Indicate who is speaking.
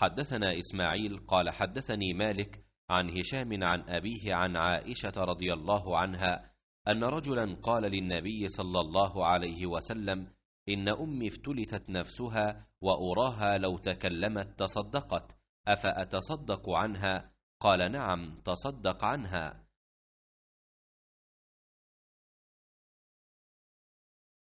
Speaker 1: حدثنا إسماعيل قال حدثني
Speaker 2: مالك عن هشام عن أبيه عن عائشة رضي الله عنها أن رجلا قال للنبي صلى الله عليه وسلم إن أمي افتلتت نفسها وأراها لو تكلمت تصدقت أفأتصدق
Speaker 1: عنها؟ قال نعم تصدق عنها